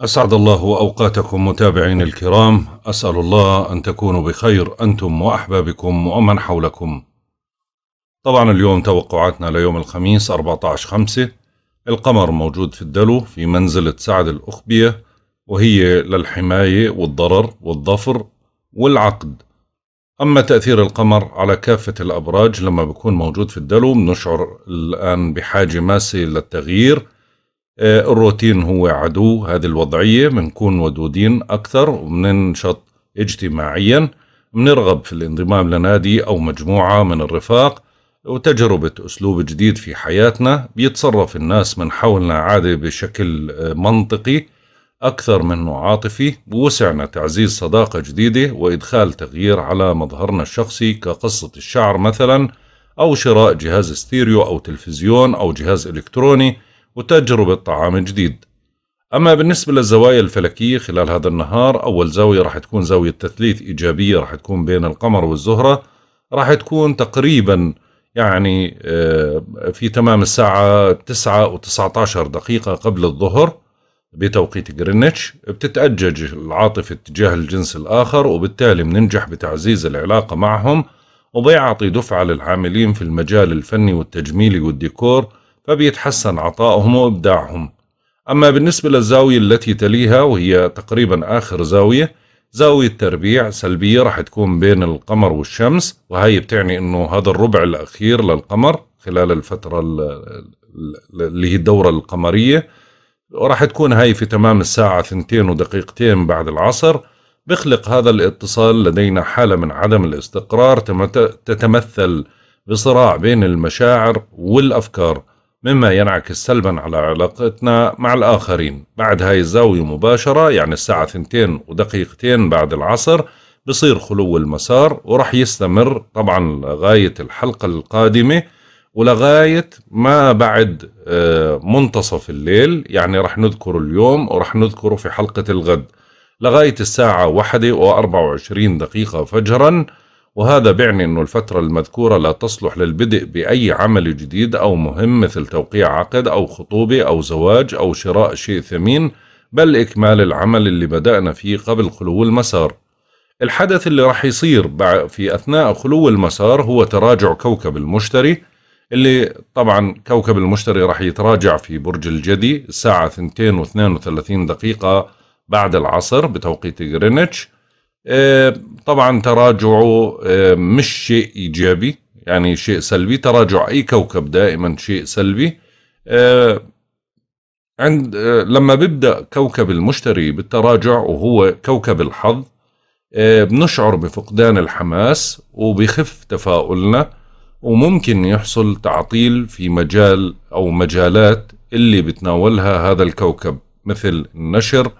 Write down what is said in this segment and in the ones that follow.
أسعد الله أوقاتكم متابعين الكرام أسأل الله أن تكونوا بخير أنتم وأحبابكم ومن حولكم طبعا اليوم توقعاتنا ليوم الخميس 14-5 القمر موجود في الدلو في منزلة سعد الأخبية وهي للحماية والضرر والظفر والعقد أما تأثير القمر على كافة الأبراج لما بيكون موجود في الدلو بنشعر الآن بحاجة ماسة للتغيير آه، الروتين هو عدو هذه الوضعية بنكون ودودين أكثر وبننشط اجتماعيا بنرغب في الانضمام لنادي أو مجموعة من الرفاق وتجربة أسلوب جديد في حياتنا بيتصرف الناس من حولنا عادة بشكل آه، منطقي أكثر منه عاطفي بوسعنا تعزيز صداقة جديدة وإدخال تغيير على مظهرنا الشخصي كقصة الشعر مثلا أو شراء جهاز ستيريو أو تلفزيون أو جهاز إلكتروني وتجربة طعام جديد أما بالنسبة للزوايا الفلكية خلال هذا النهار أول زاوية راح تكون زاوية تثليث إيجابية راح تكون بين القمر والزهرة راح تكون تقريبا يعني آه، في تمام الساعة 9 و 19 دقيقة قبل الظهر بتوقيت جرينتش بتتأجج العاطفة تجاه الجنس الآخر وبالتالي بننجح بتعزيز العلاقة معهم وبيعطي دفعة للعاملين في المجال الفني والتجميلي والديكور فبيتحسن عطائهم وإبداعهم أما بالنسبة للزاوية التي تليها وهي تقريبا آخر زاوية زاوية تربيع سلبية راح تكون بين القمر والشمس وهي بتعني أنه هذا الربع الأخير للقمر خلال الفترة اللي هي الدورة القمرية وراح تكون هاي في تمام الساعة ثنتين ودقيقتين بعد العصر بخلق هذا الاتصال لدينا حالة من عدم الاستقرار تتمثل بصراع بين المشاعر والأفكار مما ينعكس سلبا على علاقتنا مع الآخرين بعد هاي الزاوية مباشرة يعني الساعة ثنتين ودقيقتين بعد العصر بصير خلو المسار ورح يستمر طبعا لغاية الحلقة القادمة ولغاية ما بعد آه، منتصف الليل يعني رح نذكره اليوم ورح نذكره في حلقة الغد لغاية الساعة واحدة وأربع وعشرين دقيقة فجراً وهذا بيعني أن الفترة المذكورة لا تصلح للبدء بأي عمل جديد أو مهم مثل توقيع عقد أو خطوبة أو زواج أو شراء شيء ثمين بل إكمال العمل اللي بدأنا فيه قبل خلو المسار الحدث اللي راح يصير في أثناء خلو المسار هو تراجع كوكب المشتري اللي طبعا كوكب المشتري راح يتراجع في برج الجدي الساعة 2.32 دقيقة بعد العصر بتوقيت غرينتش آه، طبعا تراجعه آه، مش شيء ايجابي يعني شيء سلبي تراجع اي كوكب دائما شيء سلبي آه، عند لما بيبدا كوكب المشتري بالتراجع وهو كوكب الحظ بنشعر بفقدان الحماس وبخف تفاؤلنا وممكن يحصل تعطيل في مجال او مجالات اللي بتناولها هذا الكوكب مثل النشر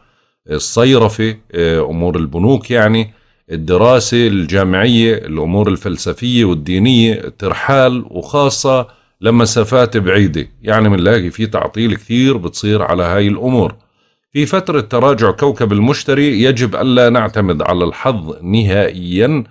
الصيرفه آه، امور البنوك يعني الدراسه الجامعيه الامور الفلسفيه والدينيه الترحال وخاصه لمسافات بعيده يعني بنلاقي في تعطيل كثير بتصير على هاي الامور في فترة تراجع كوكب المشتري يجب ألا نعتمد على الحظ نهائيا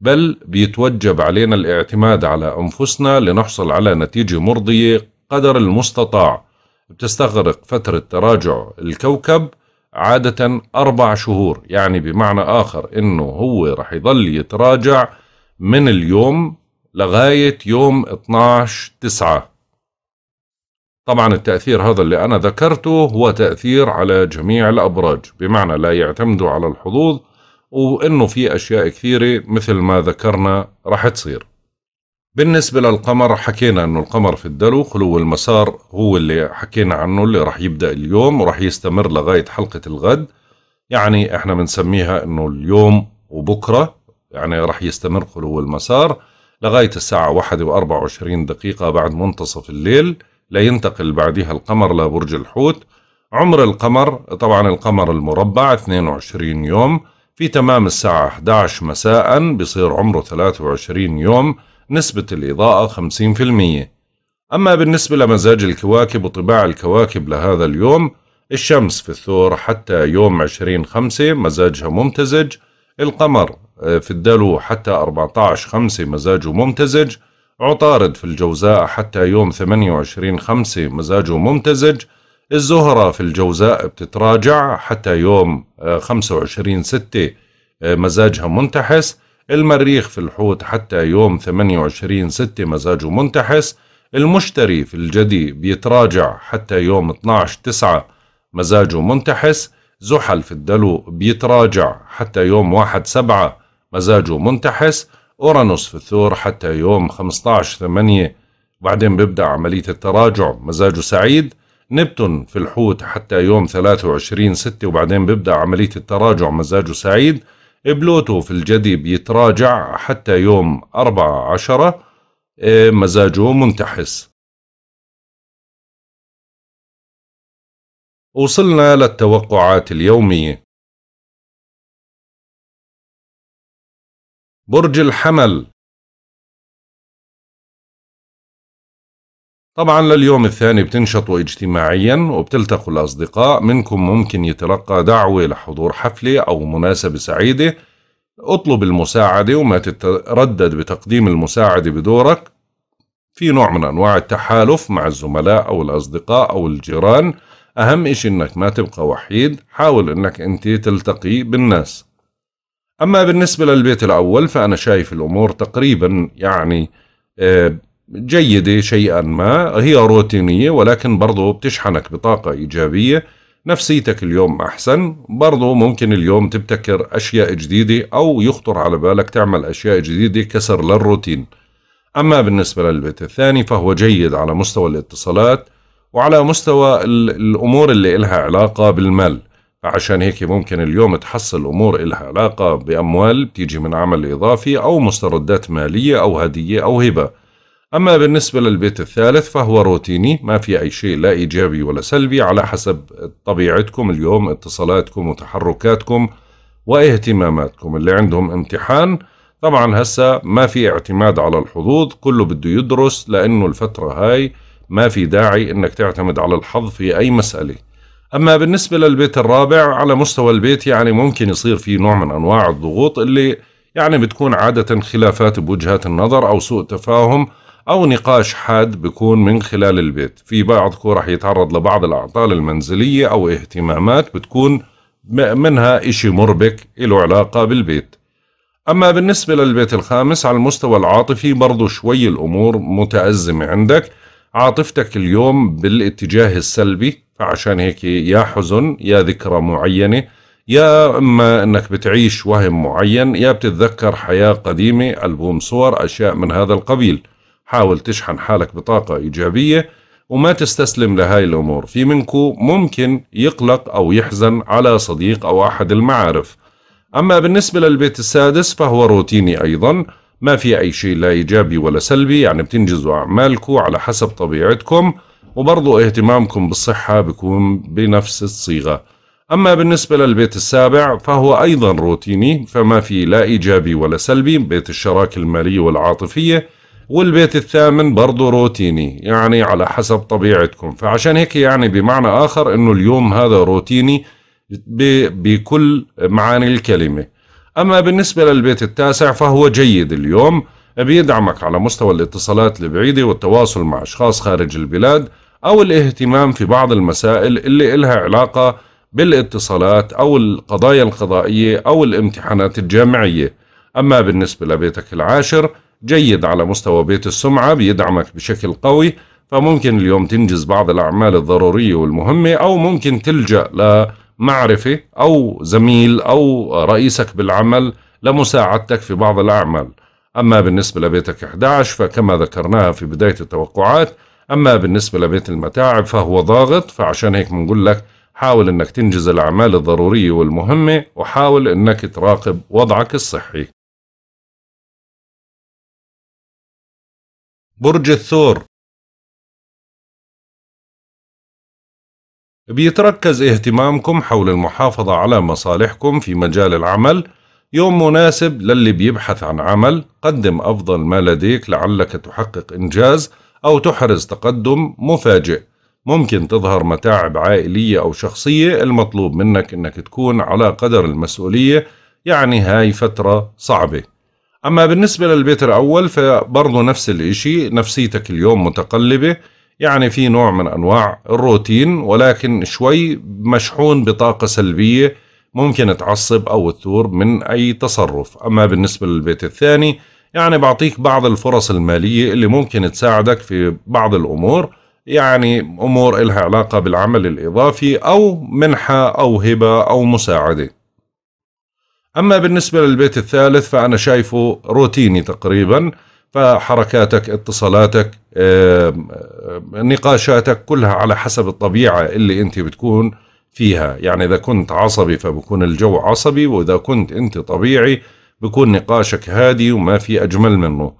بل بيتوجب علينا الاعتماد على أنفسنا لنحصل على نتيجة مرضية قدر المستطاع بتستغرق فترة تراجع الكوكب عادة أربع شهور يعني بمعنى آخر إنه هو رح يضل يتراجع من اليوم لغاية يوم 12 تسعة طبعا التأثير هذا اللي أنا ذكرته هو تأثير على جميع الأبراج بمعنى لا يعتمدوا على الحظوظ وإنه في أشياء كثيرة مثل ما ذكرنا رح تصير بالنسبة للقمر حكينا انه القمر في الدلو خلو المسار هو اللي حكينا عنه اللي راح يبدأ اليوم وراح يستمر لغاية حلقة الغد يعني احنا بنسميها انه اليوم وبكرة يعني راح يستمر خلو المسار لغاية الساعة واحدة وأربع وعشرين دقيقة بعد منتصف الليل لينتقل بعدها القمر لبرج الحوت عمر القمر طبعا القمر المربع 22 يوم في تمام الساعة 11 مساء بصير عمره 23 يوم نسبة الإضاءة 50% أما بالنسبة لمزاج الكواكب وطباع الكواكب لهذا اليوم الشمس في الثور حتى يوم 20 خمسة مزاجها ممتزج القمر آه، في الدلو حتى 14 خمسة مزاجه ممتزج عطارد في الجوزاء حتى يوم 28 خمسة مزاجه ممتزج الزهرة في الجوزاء بتتراجع حتى يوم 25 آه، ستة آه، مزاجها منتحس المريخ في الحوت حتى يوم 28 ستة مزاجه منتحس المشتري في الجدي بيتراجع حتى يوم 12 تسعة مزاجه منتحس زحل في الدلو بيتراجع حتى يوم 1 سبعة مزاجه منتحس أورانوس في الثور حتى يوم 15 ثمانية بعدين بيبدأ عملية التراجع مزاجه سعيد نبتون في الحوت حتى يوم 23 ستة وبعدين بيبدأ عملية التراجع مزاجه سعيد بلوتو في الجدي بيتراجع حتى يوم أربعة عشرة إيه، مزاجه منتحس وصلنا للتوقعات اليومية برج الحمل طبعا لليوم الثاني بتنشطوا اجتماعيا وبتلتقوا الأصدقاء منكم ممكن يتلقى دعوة لحضور حفلة أو مناسبة سعيدة اطلب المساعدة وما تتردد بتقديم المساعدة بدورك في نوع من أنواع التحالف مع الزملاء أو الأصدقاء أو الجيران أهم إشي إنك ما تبقى وحيد حاول إنك أنت تلتقي بالناس أما بالنسبة للبيت الأول فأنا شايف الأمور تقريبا يعني آه جيدة شيئا ما هي روتينية ولكن برضو بتشحنك بطاقة إيجابية نفسيتك اليوم أحسن برضو ممكن اليوم تبتكر أشياء جديدة أو يخطر على بالك تعمل أشياء جديدة كسر للروتين أما بالنسبة للبيت الثاني فهو جيد على مستوى الاتصالات وعلى مستوى الأمور اللي إلها علاقة بالمال عشان هيك ممكن اليوم تحصل أمور إلها علاقة بأموال بتيجي من عمل إضافي أو مستردات مالية أو هدية أو هبة أما بالنسبة للبيت الثالث فهو روتيني ما في أي شيء لا إيجابي ولا سلبي على حسب طبيعتكم اليوم اتصالاتكم وتحركاتكم واهتماماتكم اللي عندهم امتحان طبعا هسا ما في اعتماد على الحظوظ كله بده يدرس لأنه الفترة هاي ما في داعي أنك تعتمد على الحظ في أي مسألة أما بالنسبة للبيت الرابع على مستوى البيت يعني ممكن يصير في نوع من أنواع الضغوط اللي يعني بتكون عادة خلافات بوجهات النظر أو سوء تفاهم أو نقاش حاد بيكون من خلال البيت في بعضكم رح يتعرض لبعض الأعطال المنزلية أو اهتمامات بتكون منها إشي مربك له علاقة بالبيت أما بالنسبة للبيت الخامس على المستوى العاطفي برضو شوي الأمور متأزمة عندك عاطفتك اليوم بالاتجاه السلبي فعشان هيك يا حزن يا ذكرى معينة يا إما أنك بتعيش وهم معين يا بتتذكر حياة قديمة ألبوم صور أشياء من هذا القبيل حاول تشحن حالك بطاقة إيجابية وما تستسلم لهاي الأمور في منكو ممكن يقلق أو يحزن على صديق أو أحد المعارف أما بالنسبة للبيت السادس فهو روتيني أيضا ما في أي شيء لا إيجابي ولا سلبي يعني بتنجزوا أعمالكو على حسب طبيعتكم وبرضو اهتمامكم بالصحة بيكون بنفس الصيغة أما بالنسبة للبيت السابع فهو أيضا روتيني فما في لا إيجابي ولا سلبي بيت الشراكة المالية والعاطفية والبيت الثامن برضه روتيني يعني على حسب طبيعتكم فعشان هيك يعني بمعنى آخر أنه اليوم هذا روتيني بكل معاني الكلمة أما بالنسبة للبيت التاسع فهو جيد اليوم بيدعمك على مستوى الاتصالات البعيدة والتواصل مع أشخاص خارج البلاد أو الاهتمام في بعض المسائل اللي إلها علاقة بالاتصالات أو القضايا القضائية أو الامتحانات الجامعية أما بالنسبة لبيتك العاشر جيد على مستوى بيت السمعة بيدعمك بشكل قوي فممكن اليوم تنجز بعض الأعمال الضرورية والمهمة أو ممكن تلجأ لمعرفة أو زميل أو رئيسك بالعمل لمساعدتك في بعض الأعمال أما بالنسبة لبيتك 11 فكما ذكرناها في بداية التوقعات أما بالنسبة لبيت المتاعب فهو ضاغط فعشان هيك بنقول لك حاول أنك تنجز الأعمال الضرورية والمهمة وحاول أنك تراقب وضعك الصحي برج الثور بيتركز اهتمامكم حول المحافظة على مصالحكم في مجال العمل يوم مناسب للي بيبحث عن عمل قدم أفضل ما لديك لعلك تحقق إنجاز أو تحرز تقدم مفاجئ ممكن تظهر متاعب عائلية أو شخصية المطلوب منك أنك تكون على قدر المسؤولية يعني هاي فترة صعبة أما بالنسبة للبيت الأول فبرضه نفس الإشي نفسيتك اليوم متقلبة يعني في نوع من أنواع الروتين ولكن شوي مشحون بطاقة سلبية ممكن تعصب أو تثور من أي تصرف أما بالنسبة للبيت الثاني يعني بعطيك بعض الفرص المالية اللي ممكن تساعدك في بعض الأمور يعني أمور إلها علاقة بالعمل الإضافي أو منحة أو هبة أو مساعدة أما بالنسبة للبيت الثالث فأنا شايفه روتيني تقريبا فحركاتك اتصالاتك نقاشاتك كلها على حسب الطبيعة اللي أنت بتكون فيها يعني إذا كنت عصبي فبكون الجو عصبي وإذا كنت أنت طبيعي بكون نقاشك هادي وما في أجمل منه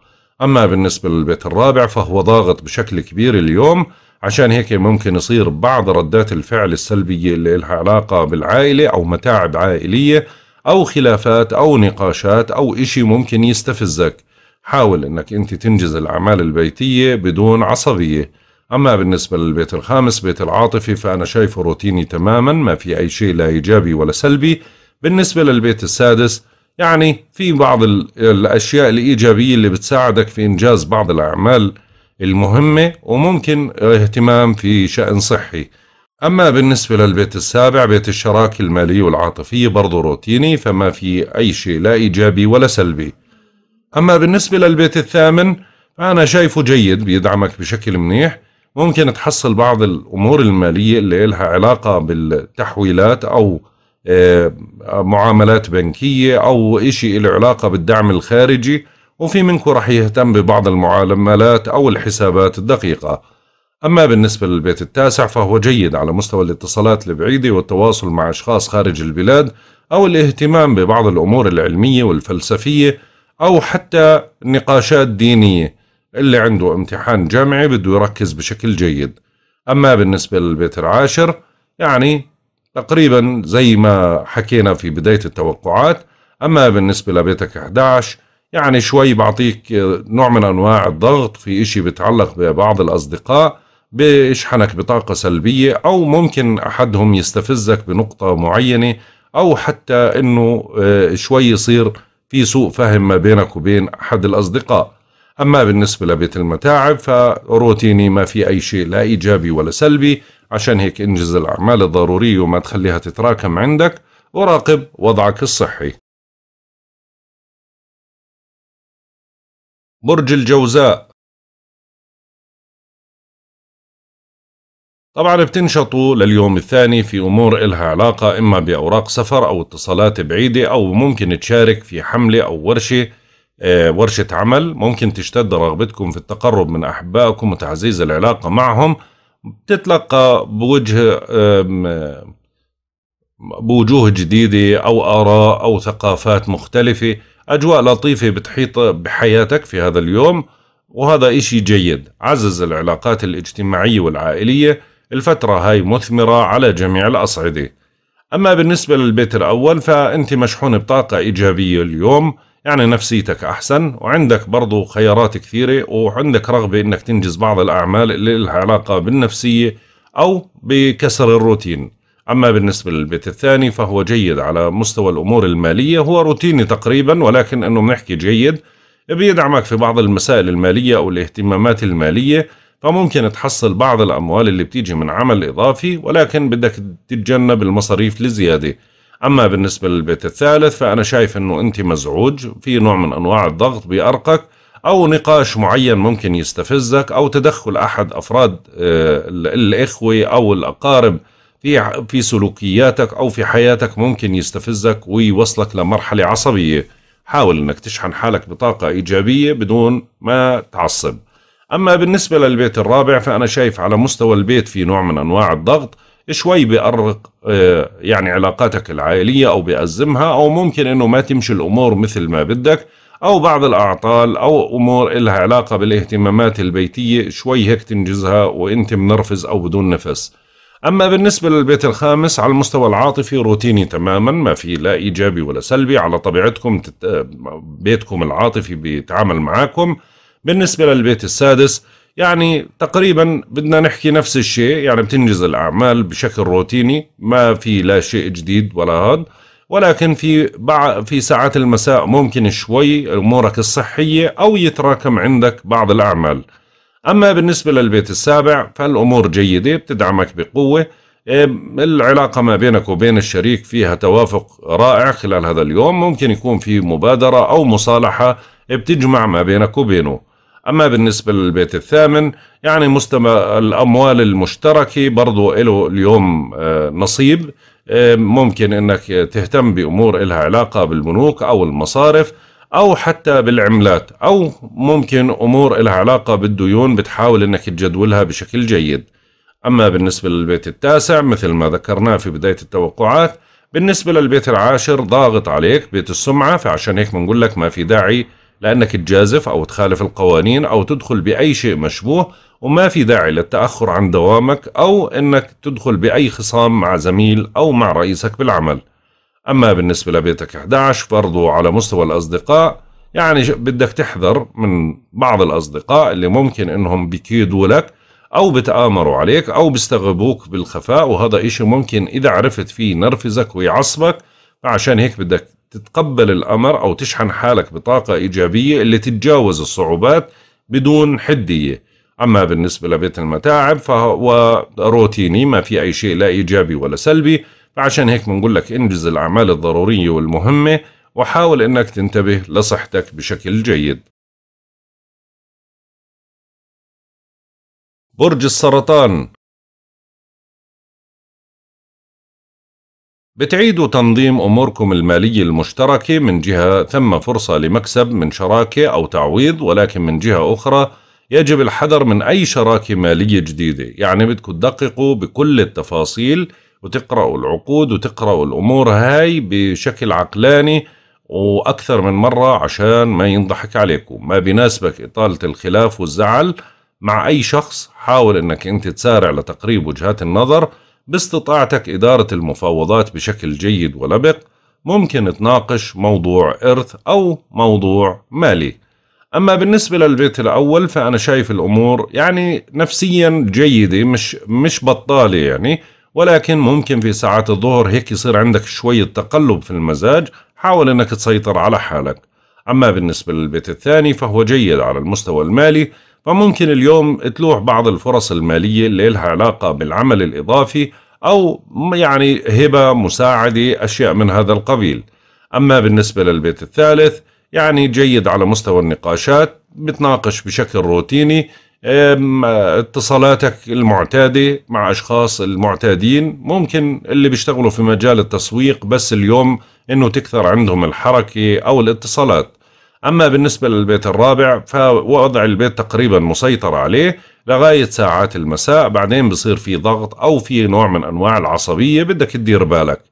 أما بالنسبة للبيت الرابع فهو ضاغط بشكل كبير اليوم عشان هيك ممكن يصير بعض ردات الفعل السلبية اللي لها علاقة بالعائلة أو متاعب عائلية أو خلافات أو نقاشات أو إشي ممكن يستفزك حاول أنك أنت تنجز الأعمال البيتية بدون عصبية أما بالنسبة للبيت الخامس بيت العاطفة فأنا شايفه روتيني تماما ما في أي شيء لا إيجابي ولا سلبي بالنسبة للبيت السادس يعني في بعض الأشياء الإيجابية اللي بتساعدك في إنجاز بعض الأعمال المهمة وممكن اهتمام في شأن صحي أما بالنسبة للبيت السابع بيت الشراكة المالية والعاطفية برضو روتيني فما في أي شيء لا إيجابي ولا سلبي أما بالنسبة للبيت الثامن فأنا شايفه جيد بيدعمك بشكل منيح ممكن تحصل بعض الأمور المالية اللي لها علاقة بالتحويلات أو آه، معاملات بنكية أو إشي له علاقة بالدعم الخارجي وفي منكم رح يهتم ببعض المعاملات أو الحسابات الدقيقة أما بالنسبة للبيت التاسع فهو جيد على مستوى الاتصالات البعيدة والتواصل مع أشخاص خارج البلاد أو الاهتمام ببعض الأمور العلمية والفلسفية أو حتى نقاشات دينية اللي عنده امتحان جامعي بده يركز بشكل جيد أما بالنسبة للبيت العاشر يعني تقريبا زي ما حكينا في بداية التوقعات أما بالنسبة لبيتك 11 يعني شوي بعطيك نوع من أنواع الضغط في إشي بتعلق ببعض الأصدقاء بيشحنك بطاقة سلبية أو ممكن أحدهم يستفزك بنقطة معينة أو حتى أنه آه، شوي يصير في سوء فهم ما بينك وبين أحد الأصدقاء أما بالنسبة لبيت المتاعب فروتيني ما في أي شيء لا إيجابي ولا سلبي عشان هيك انجز الأعمال الضرورية وما تخليها تتراكم عندك وراقب وضعك الصحي برج الجوزاء طبعا بتنشطوا لليوم الثاني في أمور إلها علاقة إما بأوراق سفر أو اتصالات بعيدة أو ممكن تشارك في حملة أو ورشة آه، ورشة عمل ممكن تشتد رغبتكم في التقرب من أحبائكم وتعزيز العلاقة معهم بتتلقى بوجه بوجوه جديدة أو آراء أو ثقافات مختلفة أجواء لطيفة بتحيط بحياتك في هذا اليوم وهذا إشي جيد عزز العلاقات الاجتماعية والعائلية الفترة هاي مثمرة على جميع الأصعدة أما بالنسبة للبيت الأول فأنت مشحون بطاقة إيجابية اليوم يعني نفسيتك أحسن وعندك برضو خيارات كثيرة وعندك رغبة أنك تنجز بعض الأعمال اللي لها علاقة بالنفسية أو بكسر الروتين أما بالنسبة للبيت الثاني فهو جيد على مستوى الأمور المالية هو روتيني تقريبا ولكن أنه بنحكي جيد بيدعمك في بعض المسائل المالية أو الاهتمامات المالية فممكن تحصل بعض الأموال اللي بتيجي من عمل إضافي ولكن بدك تتجنب المصاريف لزيادة أما بالنسبة للبيت الثالث فأنا شايف أنه أنت مزعوج في نوع من أنواع الضغط بأرقك أو نقاش معين ممكن يستفزك أو تدخل أحد أفراد آه، الإخوة أو الأقارب في في سلوكياتك أو في حياتك ممكن يستفزك ويوصلك لمرحلة عصبية حاول أنك تشحن حالك بطاقة إيجابية بدون ما تعصب أما بالنسبة للبيت الرابع فأنا شايف على مستوى البيت في نوع من أنواع الضغط شوي بأرق آه، يعني علاقاتك العائلية أو بأزمها أو ممكن أنه ما تمشي الأمور مثل ما بدك أو بعض الأعطال أو أمور إلها علاقة بالاهتمامات البيتية شوي هيك تنجزها وإنت منرفز أو بدون نفس أما بالنسبة للبيت الخامس على المستوى العاطفي روتيني تماما ما في لا إيجابي ولا سلبي على طبيعتكم آه، بيتكم العاطفي بيتعامل معاكم بالنسبة للبيت السادس يعني تقريبا بدنا نحكي نفس الشيء يعني بتنجز الأعمال بشكل روتيني ما في لا شيء جديد ولا هاد ولكن في بعض في ساعات المساء ممكن شوي امورك الصحيه او يتراكم عندك بعض الاعمال. اما بالنسبه للبيت السابع فالامور جيده بتدعمك بقوه العلاقه ما بينك وبين الشريك فيها توافق رائع خلال هذا اليوم ممكن يكون في مبادره او مصالحه بتجمع ما بينك وبينه. أما بالنسبة للبيت الثامن يعني مستوى الأموال المشتركة برضو له اليوم آه، نصيب آه، ممكن أنك تهتم بأمور إلها علاقة بالبنوك أو المصارف أو حتى بالعملات أو ممكن أمور إلها علاقة بالديون بتحاول أنك تجدولها بشكل جيد أما بالنسبة للبيت التاسع مثل ما ذكرناه في بداية التوقعات بالنسبة للبيت العاشر ضاغط عليك بيت السمعة فعشان هيك بنقول لك ما في داعي لأنك تجازف أو تخالف القوانين أو تدخل بأي شيء مشبوه وما في داعي للتأخر عن دوامك أو أنك تدخل بأي خصام مع زميل أو مع رئيسك بالعمل أما بالنسبة لبيتك 11 برضو على مستوى الأصدقاء يعني بدك تحذر من بعض الأصدقاء اللي ممكن أنهم بيكيدوا لك أو بتآمروا عليك أو بيستغربوك بالخفاء وهذا إشي ممكن إذا عرفت فيه نرفزك ويعصبك فعشان هيك بدك تتقبل الأمر أو تشحن حالك بطاقة إيجابية اللي تتجاوز الصعوبات بدون حدية أما بالنسبة لبيت المتاعب فهو روتيني ما في أي شيء لا إيجابي ولا سلبي فعشان هيك بنقول لك انجز الأعمال الضرورية والمهمة وحاول أنك تنتبه لصحتك بشكل جيد برج السرطان بتعيدوا تنظيم أموركم المالية المشتركة من جهة ثم فرصة لمكسب من شراكة أو تعويض ولكن من جهة أخرى يجب الحذر من أي شراكة مالية جديدة يعني بدكم تدققوا بكل التفاصيل وتقرأوا العقود وتقرأوا الأمور هاي بشكل عقلاني وأكثر من مرة عشان ما ينضحك عليكم ما بناسبك إطالة الخلاف والزعل مع أي شخص حاول أنك أنت تسارع لتقريب وجهات النظر باستطاعتك إدارة المفاوضات بشكل جيد ولبق ممكن تناقش موضوع إرث أو موضوع مالي أما بالنسبة للبيت الأول فأنا شايف الأمور يعني نفسيا جيدة مش, مش بطالة يعني ولكن ممكن في ساعات الظهر هيك يصير عندك شوية تقلب في المزاج حاول أنك تسيطر على حالك أما بالنسبة للبيت الثاني فهو جيد على المستوى المالي فممكن اليوم تلوح بعض الفرص المالية اللي لها علاقة بالعمل الإضافي أو يعني هبة مساعدة أشياء من هذا القبيل أما بالنسبة للبيت الثالث يعني جيد على مستوى النقاشات بتناقش بشكل روتيني اتصالاتك المعتادة مع أشخاص المعتادين ممكن اللي بيشتغلوا في مجال التسويق بس اليوم أنه تكثر عندهم الحركة أو الاتصالات أما بالنسبة للبيت الرابع فوضع البيت تقريبا مسيطر عليه لغاية ساعات المساء بعدين بصير في ضغط أو في نوع من أنواع العصبية بدك تدير بالك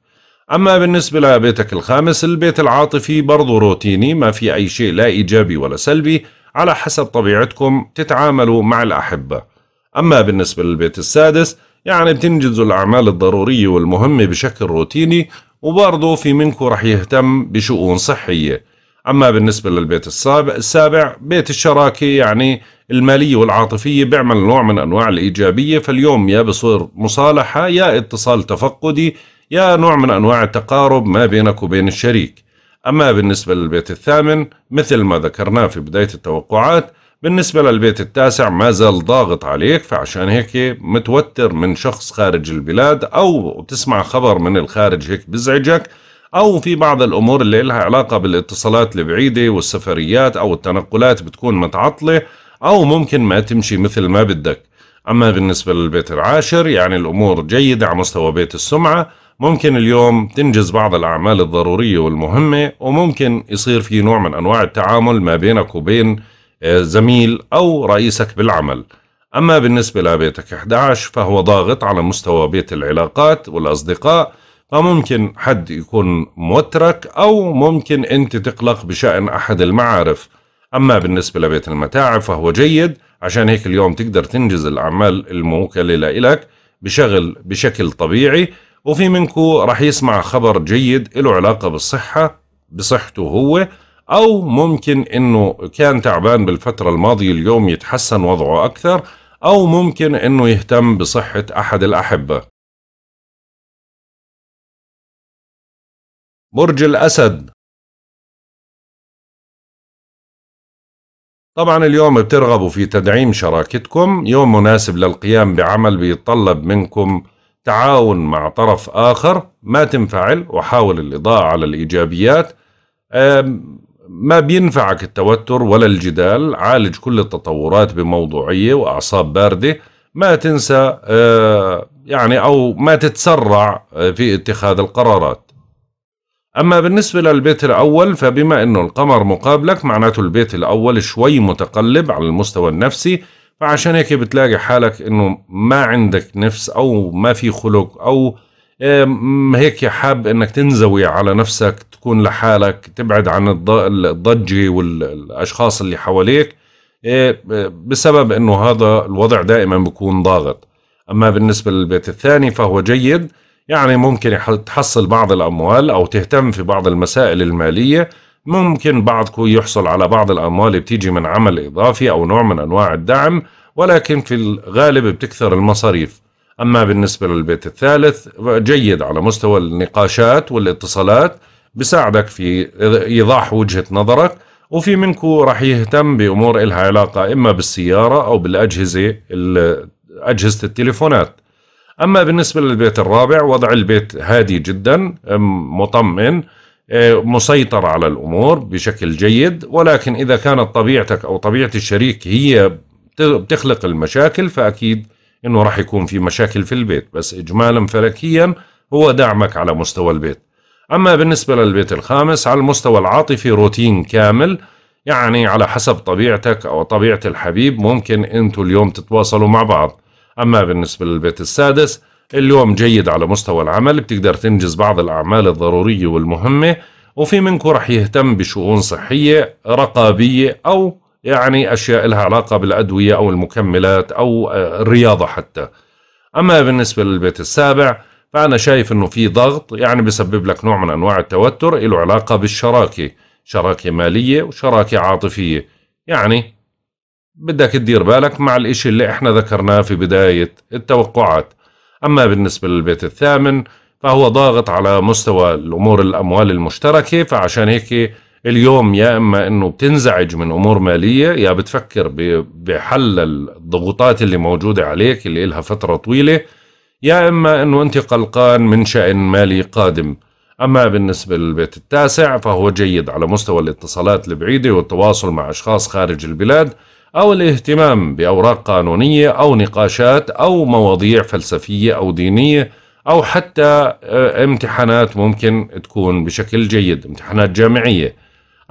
أما بالنسبة لبيتك الخامس البيت العاطفي برضو روتيني ما في أي شيء لا إيجابي ولا سلبي على حسب طبيعتكم تتعاملوا مع الأحبة أما بالنسبة للبيت السادس يعني بتنجزوا الأعمال الضرورية والمهمة بشكل روتيني وبرضه في منكم رح يهتم بشؤون صحية أما بالنسبة للبيت السابع, السابع بيت الشراكة يعني المالية والعاطفية بيعمل نوع من أنواع الإيجابية فاليوم يا بصير مصالحة يا اتصال تفقدي يا نوع من أنواع التقارب ما بينك وبين الشريك أما بالنسبة للبيت الثامن مثل ما ذكرناه في بداية التوقعات بالنسبة للبيت التاسع ما زال ضاغط عليك فعشان هيك متوتر من شخص خارج البلاد أو تسمع خبر من الخارج هيك بزعجك أو في بعض الأمور اللي لها علاقة بالاتصالات البعيدة والسفريات أو التنقلات بتكون متعطلة أو ممكن ما تمشي مثل ما بدك أما بالنسبة للبيت العاشر يعني الأمور جيدة على مستوى بيت السمعة ممكن اليوم تنجز بعض الأعمال الضرورية والمهمة وممكن يصير في نوع من أنواع التعامل ما بينك وبين آه، زميل أو رئيسك بالعمل أما بالنسبة لبيتك 11 فهو ضاغط على مستوى بيت العلاقات والأصدقاء فممكن حد يكون موترك أو ممكن أنت تقلق بشأن أحد المعارف أما بالنسبة لبيت المتاعب فهو جيد عشان هيك اليوم تقدر تنجز الأعمال الموكلة لإلك بشغل بشكل طبيعي وفي منكو رح يسمع خبر جيد له علاقة بالصحة بصحته هو أو ممكن إنه كان تعبان بالفترة الماضية اليوم يتحسن وضعه أكثر أو ممكن إنه يهتم بصحة أحد الأحبة برج الأسد طبعا اليوم بترغبوا في تدعيم شراكتكم يوم مناسب للقيام بعمل بيتطلب منكم تعاون مع طرف آخر ما تنفعل وحاول الإضاءة على الإيجابيات ما بينفعك التوتر ولا الجدال عالج كل التطورات بموضوعية وأعصاب باردة ما تنسى آه، يعني أو ما تتسرع آه، في اتخاذ القرارات أما بالنسبة للبيت الأول فبما أنه القمر مقابلك معناته البيت الأول شوي متقلب على المستوى النفسي فعشان هيك بتلاقي حالك أنه ما عندك نفس أو ما في خلق أو هيك حاب أنك تنزوي على نفسك تكون لحالك تبعد عن الضجة والأشخاص اللي حواليك آه، بسبب أنه هذا الوضع دائما بيكون ضاغط أما بالنسبة للبيت الثاني فهو جيد يعني ممكن تحصل بعض الأموال أو تهتم في بعض المسائل المالية ممكن بعضكم يحصل على بعض الأموال اللي بتيجي من عمل إضافي أو نوع من أنواع الدعم ولكن في الغالب بتكثر المصاريف أما بالنسبة للبيت الثالث جيد على مستوى النقاشات والاتصالات بساعدك في إيضاح وجهة نظرك وفي منكو راح يهتم بأمور إلها علاقة إما بالسيارة أو بالأجهزة أجهزة التليفونات أما بالنسبة للبيت الرابع وضع البيت هادي جدا مطمئن آه، مسيطر على الأمور بشكل جيد ولكن إذا كانت طبيعتك أو طبيعة الشريك هي بتخلق المشاكل فأكيد أنه راح يكون في مشاكل في البيت بس إجمالا فلكيا هو دعمك على مستوى البيت أما بالنسبة للبيت الخامس على المستوى العاطفي روتين كامل يعني على حسب طبيعتك أو طبيعة الحبيب ممكن أنتوا اليوم تتواصلوا مع بعض أما بالنسبة للبيت السادس اليوم جيد على مستوى العمل بتقدر تنجز بعض الأعمال الضرورية والمهمة وفي منكم رح يهتم بشؤون صحية رقابية أو يعني أشياء لها علاقة بالأدوية أو المكملات أو آه، الرياضة حتى أما بالنسبة للبيت السابع فأنا شايف أنه في ضغط يعني بسبب لك نوع من أنواع التوتر له علاقة بالشراكة شراكة مالية وشراكة عاطفية يعني بدك تدير بالك مع الإشي اللي إحنا ذكرناه في بداية التوقعات أما بالنسبة للبيت الثامن فهو ضاغط على مستوى الأمور الأموال المشتركة فعشان هيك اليوم يا إما أنه بتنزعج من أمور مالية يا بتفكر بحل الضغوطات اللي موجودة عليك اللي إلها فترة طويلة يا إما أنه أنت قلقان من شأن مالي قادم أما بالنسبة للبيت التاسع فهو جيد على مستوى الاتصالات البعيدة والتواصل مع أشخاص خارج البلاد أو الاهتمام بأوراق قانونية أو نقاشات أو مواضيع فلسفية أو دينية أو حتى آه، امتحانات ممكن تكون بشكل جيد امتحانات جامعية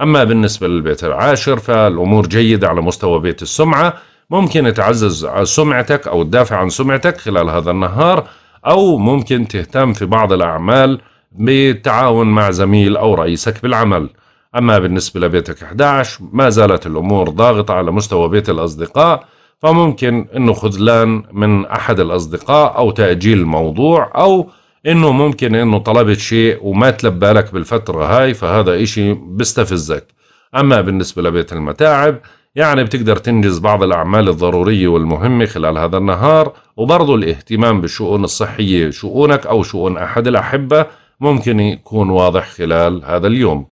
أما بالنسبة للبيت العاشر فالأمور جيدة على مستوى بيت السمعة ممكن تعزز سمعتك أو تدافع عن سمعتك خلال هذا النهار أو ممكن تهتم في بعض الأعمال بالتعاون مع زميل أو رئيسك بالعمل أما بالنسبة لبيتك 11 ما زالت الأمور ضاغطة على مستوى بيت الأصدقاء فممكن أنه خذلان من أحد الأصدقاء أو تأجيل الموضوع أو أنه ممكن أنه طلبت شيء وما تلبى لك بالفترة هاي فهذا إشي بيستفزك أما بالنسبة لبيت المتاعب يعني بتقدر تنجز بعض الأعمال الضرورية والمهمة خلال هذا النهار وبرضو الاهتمام بالشؤون الصحية شؤونك أو شؤون أحد الأحبة ممكن يكون واضح خلال هذا اليوم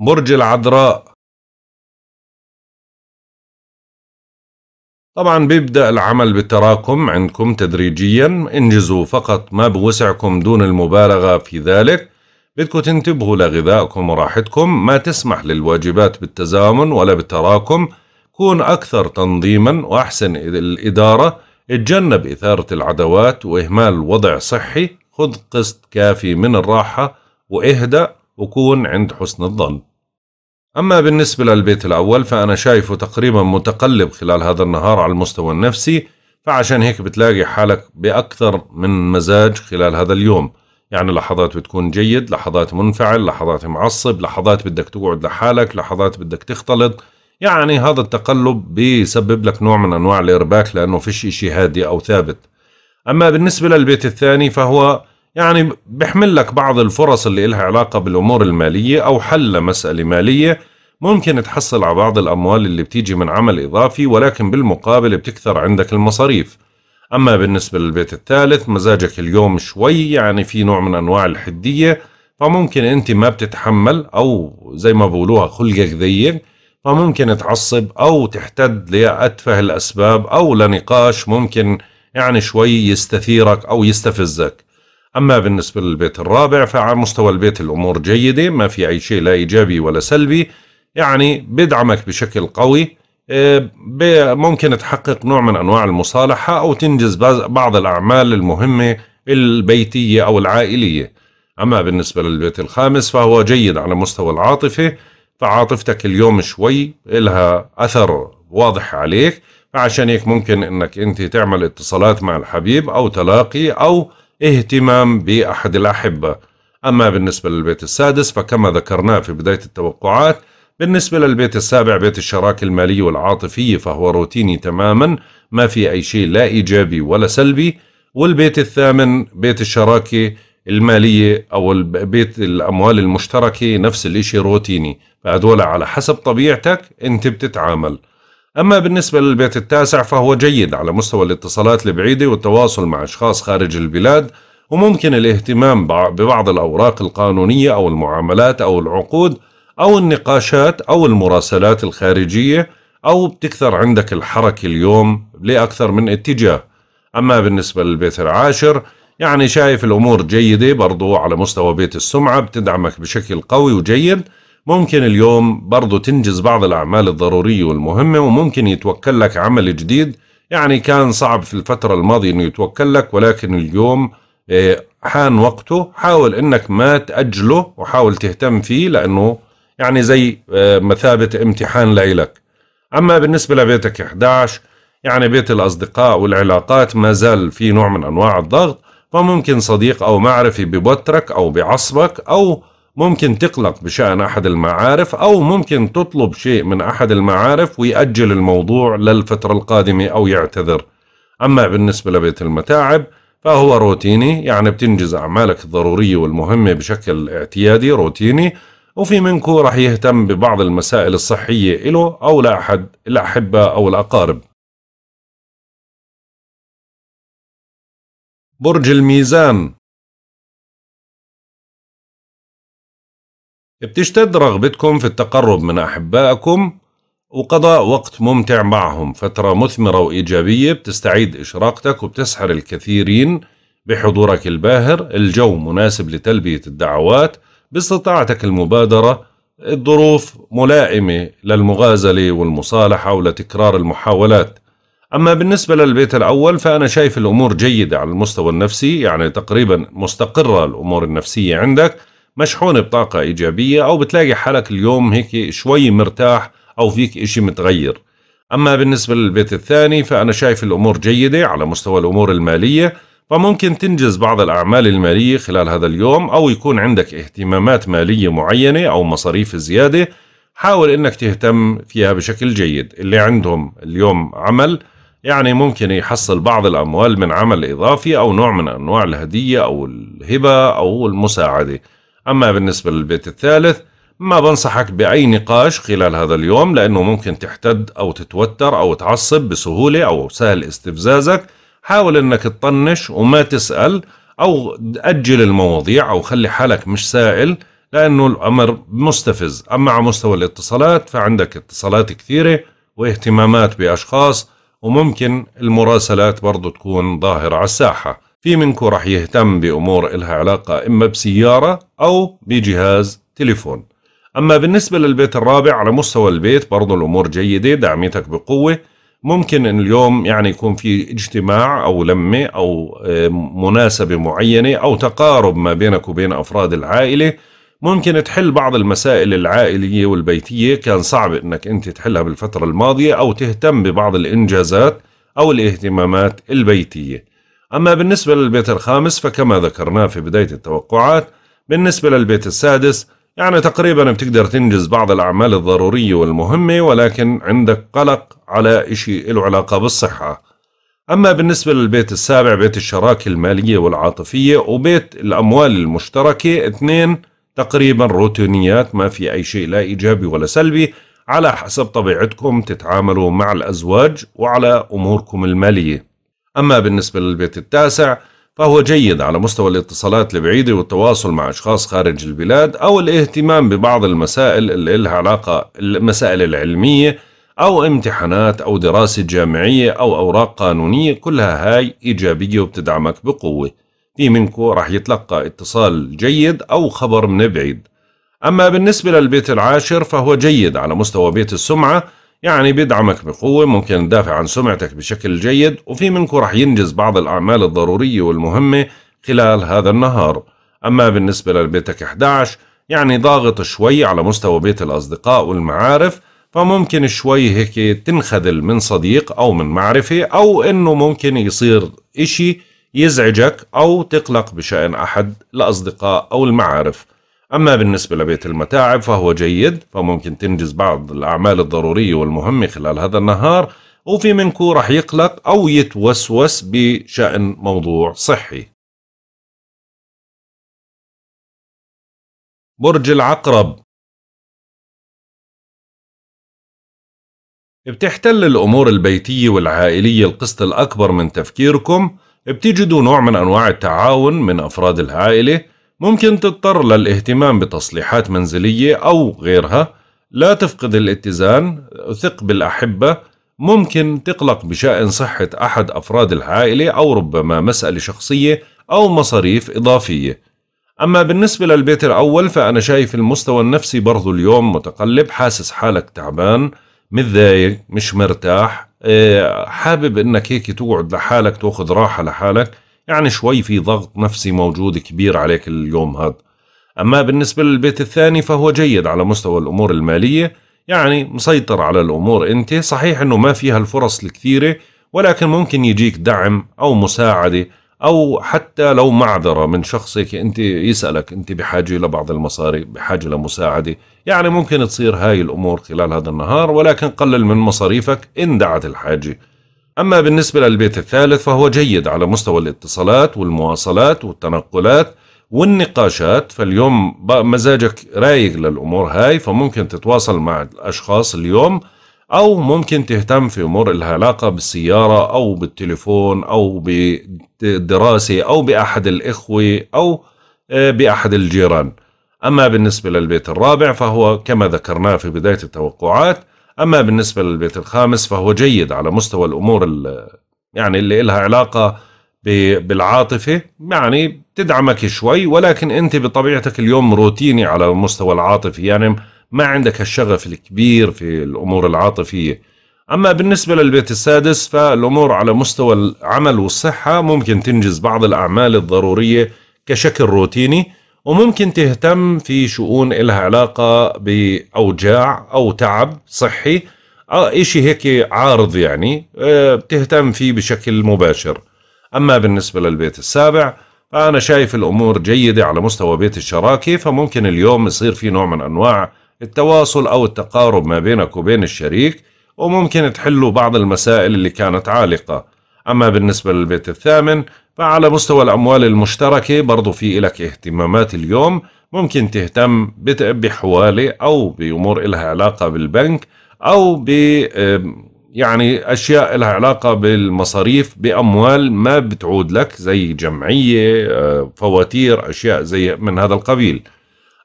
برج العذراء طبعا بيبدأ العمل بالتراكم عندكم تدريجيا انجزوا فقط ما بوسعكم دون المبالغة في ذلك بدكم تنتبهوا لغذائكم وراحتكم ما تسمح للواجبات بالتزامن ولا بالتراكم كون أكثر تنظيما وأحسن الإدارة اتجنب إثارة العدوات وإهمال وضع صحي خذ قسط كافي من الراحة واهدأ وكون عند حسن الظن أما بالنسبة للبيت الأول فأنا شايفه تقريبا متقلب خلال هذا النهار على المستوى النفسي فعشان هيك بتلاقي حالك بأكثر من مزاج خلال هذا اليوم يعني لحظات بتكون جيد لحظات منفعل لحظات معصب لحظات بدك تقعد لحالك لحظات بدك تختلط يعني هذا التقلب بيسبب لك نوع من أنواع الإرباك لأنه فيش إشي هادي أو ثابت أما بالنسبة للبيت الثاني فهو يعني بحمل لك بعض الفرص اللي إلها علاقة بالأمور المالية أو حل مسألة مالية ممكن تحصل على بعض الأموال اللي بتيجي من عمل إضافي ولكن بالمقابل بتكثر عندك المصاريف أما بالنسبة للبيت الثالث مزاجك اليوم شوي يعني في نوع من أنواع الحدية فممكن أنت ما بتتحمل أو زي ما بقولوها خلقك ضيق فممكن تعصب أو تحتد لأتفه الأسباب أو لنقاش ممكن يعني شوي يستثيرك أو يستفزك أما بالنسبة للبيت الرابع فعلى مستوى البيت الأمور جيدة ما في أي شيء لا إيجابي ولا سلبي يعني بدعمك بشكل قوي آه، ممكن تحقق نوع من أنواع المصالحة أو تنجز بعض الأعمال المهمة البيتية أو العائلية أما بالنسبة للبيت الخامس فهو جيد على مستوى العاطفة فعاطفتك اليوم شوي إلها أثر واضح عليك فعشان هيك ممكن أنك أنت تعمل اتصالات مع الحبيب أو تلاقي أو اهتمام بأحد الأحبة أما بالنسبة للبيت السادس فكما ذكرناه في بداية التوقعات بالنسبة للبيت السابع بيت الشراكة المالية والعاطفية فهو روتيني تماما ما في أي شيء لا إيجابي ولا سلبي والبيت الثامن بيت الشراكة المالية أو بيت الأموال المشتركة نفس الإشي روتيني فهدول على حسب طبيعتك أنت بتتعامل أما بالنسبة للبيت التاسع فهو جيد على مستوى الاتصالات البعيدة والتواصل مع أشخاص خارج البلاد وممكن الاهتمام ببعض الأوراق القانونية أو المعاملات أو العقود أو النقاشات أو المراسلات الخارجية أو بتكثر عندك الحركة اليوم لأكثر من اتجاه أما بالنسبة للبيت العاشر يعني شايف الأمور جيدة برضو على مستوى بيت السمعة بتدعمك بشكل قوي وجيد ممكن اليوم برضو تنجز بعض الأعمال الضرورية والمهمة وممكن يتوكل لك عمل جديد يعني كان صعب في الفترة الماضية أنه يتوكل لك ولكن اليوم آه، حان وقته حاول أنك ما تأجله وحاول تهتم فيه لأنه يعني زي آه، مثابة امتحان لإلك أما بالنسبة لبيتك 11 يعني بيت الأصدقاء والعلاقات ما زال في نوع من أنواع الضغط فممكن صديق أو معرفي ببترك أو بعصبك أو ممكن تقلق بشأن أحد المعارف أو ممكن تطلب شيء من أحد المعارف ويأجل الموضوع للفترة القادمة أو يعتذر أما بالنسبة لبيت المتاعب فهو روتيني يعني بتنجز أعمالك الضرورية والمهمة بشكل اعتيادي روتيني وفي منكو رح يهتم ببعض المسائل الصحية إله أو لأحد الأحبة أو الأقارب برج الميزان بتشتد رغبتكم في التقرب من أحبائكم وقضاء وقت ممتع معهم فترة مثمرة وإيجابية بتستعيد إشراقتك وبتسحر الكثيرين بحضورك الباهر الجو مناسب لتلبية الدعوات باستطاعتك المبادرة الظروف ملائمة للمغازلة والمصالحة ولتكرار المحاولات أما بالنسبة للبيت الأول فأنا شايف الأمور جيدة على المستوى النفسي يعني تقريبا مستقرة الأمور النفسية عندك مشحونة بطاقة إيجابية أو بتلاقي حالك اليوم هيك شوي مرتاح أو فيك إشي متغير أما بالنسبة للبيت الثاني فأنا شايف الأمور جيدة على مستوى الأمور المالية فممكن تنجز بعض الأعمال المالية خلال هذا اليوم أو يكون عندك اهتمامات مالية معينة أو مصاريف زيادة حاول أنك تهتم فيها بشكل جيد اللي عندهم اليوم عمل يعني ممكن يحصل بعض الأموال من عمل إضافي أو نوع من أنواع الهدية أو الهبة أو المساعدة أما بالنسبة للبيت الثالث ما بنصحك بأي نقاش خلال هذا اليوم لأنه ممكن تحتد أو تتوتر أو تعصب بسهولة أو سهل استفزازك حاول أنك تطنش وما تسأل أو أجل المواضيع أو خلي حالك مش سائل لأنه الأمر مستفز أما على مستوى الاتصالات فعندك اتصالات كثيرة واهتمامات بأشخاص وممكن المراسلات برضو تكون ظاهرة على الساحة في منكم رح يهتم بأمور إلها علاقة إما بسيارة أو بجهاز تليفون أما بالنسبة للبيت الرابع على مستوى البيت برضو الأمور جيدة دعميتك بقوة ممكن إن اليوم يعني يكون في اجتماع أو لمة أو آه، مناسبة معينة أو تقارب ما بينك وبين أفراد العائلة ممكن تحل بعض المسائل العائلية والبيتية كان صعب إنك أنت تحلها بالفترة الماضية أو تهتم ببعض الإنجازات أو الاهتمامات البيتية أما بالنسبة للبيت الخامس فكما ذكرناه في بداية التوقعات بالنسبة للبيت السادس يعني تقريبا بتقدر تنجز بعض الأعمال الضرورية والمهمة ولكن عندك قلق على إشي له علاقة بالصحة أما بالنسبة للبيت السابع بيت الشراكة المالية والعاطفية وبيت الأموال المشتركة اثنين تقريبا روتينيات ما في أي شيء لا إيجابي ولا سلبي على حسب طبيعتكم تتعاملوا مع الأزواج وعلى أموركم المالية أما بالنسبة للبيت التاسع فهو جيد على مستوى الاتصالات البعيدة والتواصل مع أشخاص خارج البلاد أو الاهتمام ببعض المسائل اللي لها علاقة المسائل العلمية أو امتحانات أو دراسة جامعية أو أوراق قانونية كلها هاي إيجابية وبتدعمك بقوة في منكو راح يتلقى اتصال جيد أو خبر من بعيد أما بالنسبة للبيت العاشر فهو جيد على مستوى بيت السمعة يعني بيدعمك بقوة ممكن تدافع عن سمعتك بشكل جيد وفي منكم رح ينجز بعض الأعمال الضرورية والمهمة خلال هذا النهار أما بالنسبة لبيتك 11 يعني ضاغط شوي على مستوى بيت الأصدقاء والمعارف فممكن شوي هيك تنخذل من صديق أو من معرفة أو إنه ممكن يصير إشي يزعجك أو تقلق بشأن أحد الأصدقاء أو المعارف أما بالنسبة لبيت المتاعب فهو جيد فممكن تنجز بعض الأعمال الضرورية والمهمة خلال هذا النهار وفي منكو رح يقلق أو يتوسوس بشأن موضوع صحي برج العقرب بتحتل الأمور البيتية والعائلية القسط الأكبر من تفكيركم بتجدوا نوع من أنواع التعاون من أفراد العائلة ممكن تضطر للاهتمام بتصليحات منزلية أو غيرها لا تفقد الاتزان ثق بالأحبة ممكن تقلق بشأن صحة أحد أفراد العائلة أو ربما مسألة شخصية أو مصاريف إضافية أما بالنسبة للبيت الأول فأنا شايف المستوى النفسي برضو اليوم متقلب حاسس حالك تعبان متضايق مش مرتاح آه، حابب انك هيك تقعد لحالك تاخذ راحة لحالك يعني شوي في ضغط نفسي موجود كبير عليك اليوم هذا أما بالنسبة للبيت الثاني فهو جيد على مستوى الأمور المالية يعني مسيطر على الأمور أنت صحيح أنه ما فيها الفرص الكثيرة ولكن ممكن يجيك دعم أو مساعدة أو حتى لو معذرة من شخصك أنت يسألك أنت بحاجة لبعض المصاري بحاجة لمساعدة يعني ممكن تصير هاي الأمور خلال هذا النهار ولكن قلل من مصاريفك إن دعت الحاجة أما بالنسبة للبيت الثالث فهو جيد على مستوى الاتصالات والمواصلات والتنقلات والنقاشات فاليوم مزاجك رايق للأمور هاي فممكن تتواصل مع الأشخاص اليوم أو ممكن تهتم في أمور لها علاقة بالسيارة أو بالتليفون أو بالدراسة أو بأحد الإخوة أو آه، بأحد الجيران أما بالنسبة للبيت الرابع فهو كما ذكرناه في بداية التوقعات أما بالنسبة للبيت الخامس فهو جيد على مستوى الأمور اللي يعني اللي لها علاقة بالعاطفة يعني تدعمك شوي ولكن أنت بطبيعتك اليوم روتيني على مستوى العاطفي يعني ما عندك الشغف الكبير في الأمور العاطفية أما بالنسبة للبيت السادس فالأمور على مستوى العمل والصحة ممكن تنجز بعض الأعمال الضرورية كشكل روتيني وممكن تهتم في شؤون إلها علاقة بأوجاع أو تعب صحي أو إشي هيك عارض يعني بتهتم آه، فيه بشكل مباشر أما بالنسبة للبيت السابع فأنا شايف الأمور جيدة على مستوى بيت الشراكة فممكن اليوم يصير في نوع من أنواع التواصل أو التقارب ما بينك وبين الشريك وممكن تحلوا بعض المسائل اللي كانت عالقة أما بالنسبة للبيت الثامن فعلى مستوى الأموال المشتركة برضو في إلك اهتمامات اليوم ممكن تهتم بحوالي أو بأمور إلها علاقة بالبنك أو ب يعني أشياء لها علاقة بالمصاريف بأموال ما بتعود لك زي جمعية آه، فواتير أشياء زي من هذا القبيل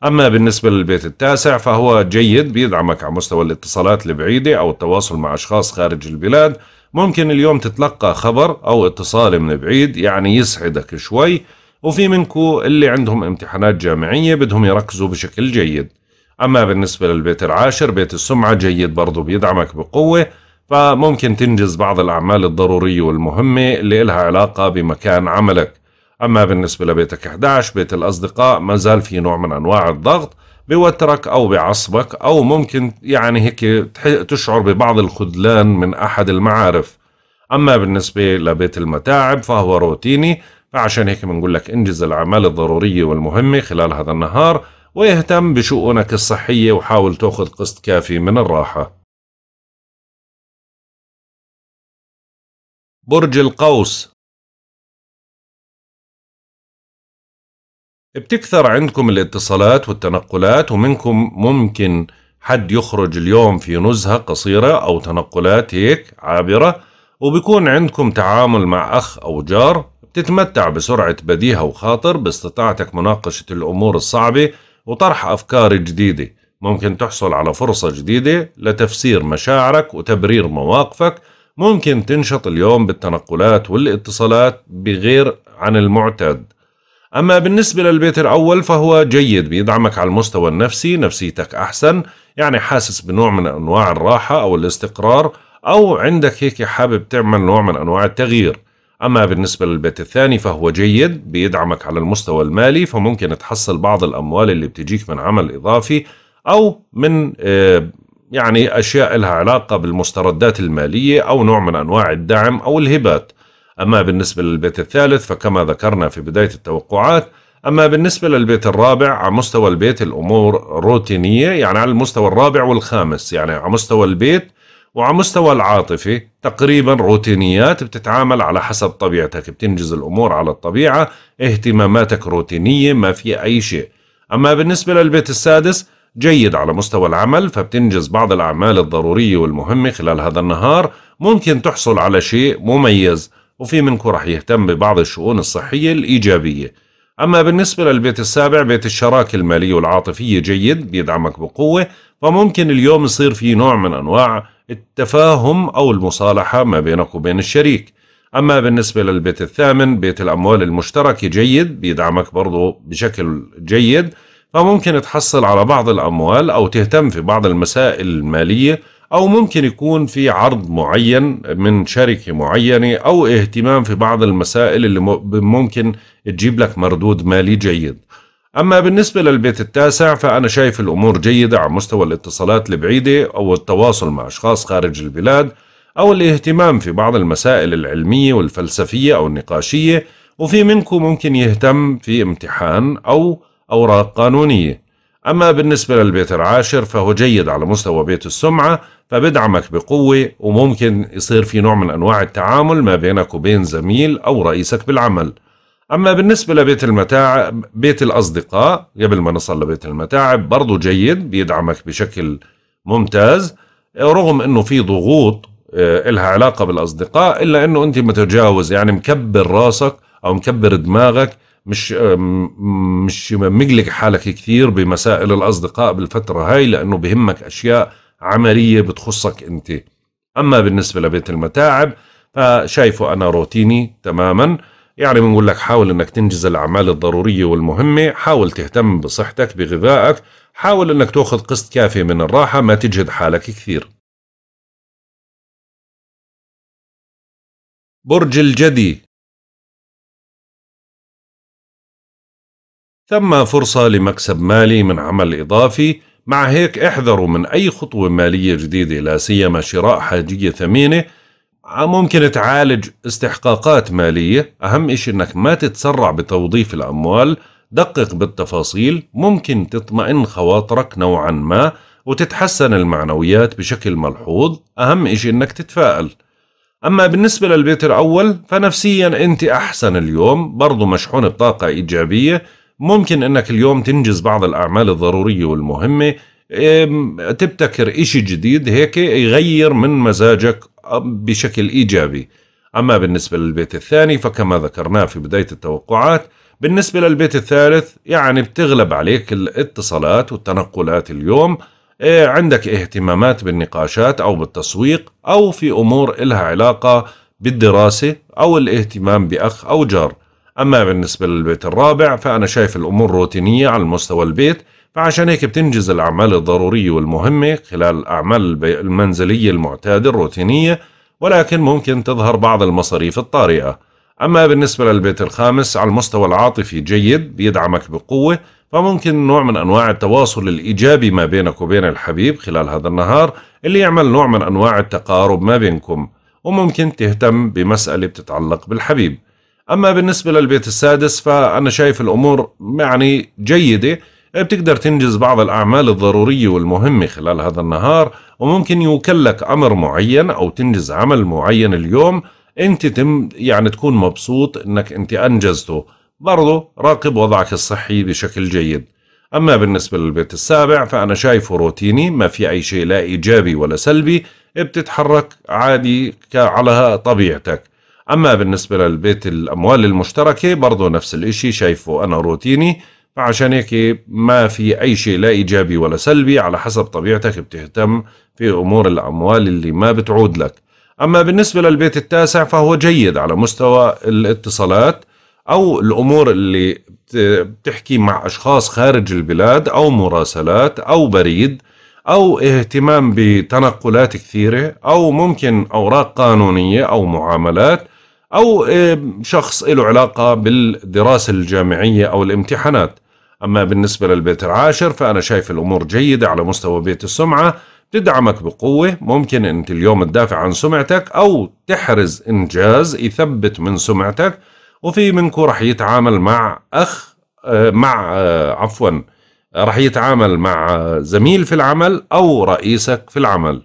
أما بالنسبة للبيت التاسع فهو جيد بيدعمك على مستوى الاتصالات البعيدة أو التواصل مع أشخاص خارج البلاد ممكن اليوم تتلقى خبر أو اتصال من بعيد يعني يسعدك شوي وفي منكو اللي عندهم امتحانات جامعية بدهم يركزوا بشكل جيد أما بالنسبة للبيت العاشر بيت السمعة جيد برضو بيدعمك بقوة فممكن تنجز بعض الأعمال الضرورية والمهمة اللي لها علاقة بمكان عملك أما بالنسبة لبيتك 11 بيت الأصدقاء ما زال في نوع من أنواع الضغط بوترك أو بعصبك أو ممكن يعني هيك تشعر ببعض الخذلان من أحد المعارف أما بالنسبة لبيت المتاعب فهو روتيني فعشان هيك بنقول لك انجز الأعمال الضرورية والمهمة خلال هذا النهار واهتم بشؤونك الصحية وحاول تأخذ قسط كافي من الراحة برج القوس بتكثر عندكم الاتصالات والتنقلات ومنكم ممكن حد يخرج اليوم في نزهة قصيرة أو تنقلات هيك عابرة وبيكون عندكم تعامل مع أخ أو جار بتتمتع بسرعة بديهة وخاطر باستطاعتك مناقشة الأمور الصعبة وطرح أفكار جديدة ممكن تحصل على فرصة جديدة لتفسير مشاعرك وتبرير مواقفك ممكن تنشط اليوم بالتنقلات والاتصالات بغير عن المعتاد أما بالنسبة للبيت الأول فهو جيد بيدعمك على المستوى النفسي نفسيتك أحسن يعني حاسس بنوع من أنواع الراحة أو الاستقرار أو عندك هيك حابب تعمل نوع من أنواع التغيير أما بالنسبة للبيت الثاني فهو جيد بيدعمك على المستوى المالي فممكن تحصل بعض الأموال اللي بتجيك من عمل إضافي أو من آه، يعني أشياء لها علاقة بالمستردات المالية أو نوع من أنواع الدعم أو الهبات أما بالنسبة للبيت الثالث فكما ذكرنا في بداية التوقعات أما بالنسبة للبيت الرابع على مستوى البيت الأمور روتينية يعني على المستوى الرابع والخامس يعني على مستوى البيت وعلى مستوى العاطفي تقريبا روتينيات بتتعامل على حسب طبيعتك بتنجز الأمور على الطبيعة اهتماماتك روتينية ما في أي شيء أما بالنسبة للبيت السادس جيد على مستوى العمل فبتنجز بعض الأعمال الضرورية والمهمة خلال هذا النهار ممكن تحصل على شيء مميز وفي منكم راح يهتم ببعض الشؤون الصحية الإيجابية أما بالنسبة للبيت السابع بيت الشراكة المالية والعاطفية جيد بيدعمك بقوة فممكن اليوم يصير في نوع من أنواع التفاهم أو المصالحة ما بينك وبين الشريك أما بالنسبة للبيت الثامن بيت الأموال المشتركة جيد بيدعمك برضو بشكل جيد فممكن تحصل على بعض الأموال أو تهتم في بعض المسائل المالية أو ممكن يكون في عرض معين من شركة معينة أو اهتمام في بعض المسائل اللي ممكن تجيب لك مردود مالي جيد أما بالنسبة للبيت التاسع فأنا شايف الأمور جيدة على مستوى الاتصالات البعيدة أو التواصل مع أشخاص خارج البلاد أو الاهتمام في بعض المسائل العلمية والفلسفية أو النقاشية وفي منكم ممكن يهتم في امتحان أو أوراق قانونية أما بالنسبة للبيت العاشر فهو جيد على مستوى بيت السمعة فبدعمك بقوة وممكن يصير في نوع من أنواع التعامل ما بينك وبين زميل أو رئيسك بالعمل أما بالنسبة لبيت المتاعب بيت الأصدقاء قبل ما نصل لبيت المتاعب برضو جيد بيدعمك بشكل ممتاز رغم أنه في ضغوط آه، إلها علاقة بالأصدقاء إلا أنه أنت متجاوز يعني مكبر راسك أو مكبر دماغك مش مش مقلق حالك كثير بمسائل الاصدقاء بالفتره هاي لانه بهمك اشياء عمليه بتخصك انت اما بالنسبه لبيت المتاعب فشايفه انا روتيني تماما يعني بنقول لك حاول انك تنجز الاعمال الضروريه والمهمه حاول تهتم بصحتك بغذائك حاول انك تاخذ قسط كافي من الراحه ما تجهد حالك كثير برج الجدي ثم فرصة لمكسب مالي من عمل إضافي مع هيك احذروا من أي خطوة مالية جديدة لا سيما شراء حاجية ثمينة ممكن تعالج استحقاقات مالية أهم إشي أنك ما تتسرع بتوظيف الأموال دقق بالتفاصيل ممكن تطمئن خواطرك نوعا ما وتتحسن المعنويات بشكل ملحوظ أهم إشي أنك تتفائل أما بالنسبة للبيت الأول فنفسيا أنت أحسن اليوم برضو مشحون بطاقة إيجابية ممكن انك اليوم تنجز بعض الاعمال الضروريه والمهمه تبتكر إشي جديد هيك يغير من مزاجك بشكل إيجابي أما بالنسبة للبيت الثاني فكما ذكرناه في بداية التوقعات بالنسبة للبيت الثالث يعني بتغلب عليك الاتصالات والتنقلات اليوم إيه، عندك اهتمامات بالنقاشات أو بالتسويق أو في أمور إلها علاقة بالدراسة أو الاهتمام بأخ أو جار أما بالنسبة للبيت الرابع فأنا شايف الأمور روتينية على مستوى البيت فعشان هيك بتنجز الأعمال الضرورية والمهمة خلال الأعمال المنزلية المعتادة الروتينية ولكن ممكن تظهر بعض المصاريف الطارئة أما بالنسبة للبيت الخامس على المستوى العاطفي جيد بيدعمك بقوة فممكن نوع من أنواع التواصل الإيجابي ما بينك وبين الحبيب خلال هذا النهار اللي يعمل نوع من أنواع التقارب ما بينكم وممكن تهتم بمسألة بتتعلق بالحبيب أما بالنسبة للبيت السادس فأنا شايف الأمور يعني جيدة بتقدر تنجز بعض الأعمال الضرورية والمهمة خلال هذا النهار وممكن يوكلك أمر معين أو تنجز عمل معين اليوم أنت تم يعني تكون مبسوط أنك أنت أنجزته برضو راقب وضعك الصحي بشكل جيد أما بالنسبة للبيت السابع فأنا شايفه روتيني ما في أي شيء لا إيجابي ولا سلبي بتتحرك عادي على طبيعتك أما بالنسبة للبيت الأموال المشتركة برضو نفس الإشي شايفه أنا روتيني فعشان هيك ما في أي شيء لا إيجابي ولا سلبي على حسب طبيعتك بتهتم في أمور الأموال اللي ما بتعود لك أما بالنسبة للبيت التاسع فهو جيد على مستوى الاتصالات أو الأمور اللي بتحكي مع أشخاص خارج البلاد أو مراسلات أو بريد أو اهتمام بتنقلات كثيرة أو ممكن أوراق قانونية أو معاملات أو شخص له علاقة بالدراسة الجامعية أو الامتحانات أما بالنسبة للبيت العاشر فأنا شايف الأمور جيدة على مستوى بيت السمعة تدعمك بقوة ممكن أنت اليوم تدافع عن سمعتك أو تحرز إنجاز يثبت من سمعتك وفي منكم رح يتعامل مع أخ آه، مع آه، عفوا رح يتعامل مع زميل في العمل أو رئيسك في العمل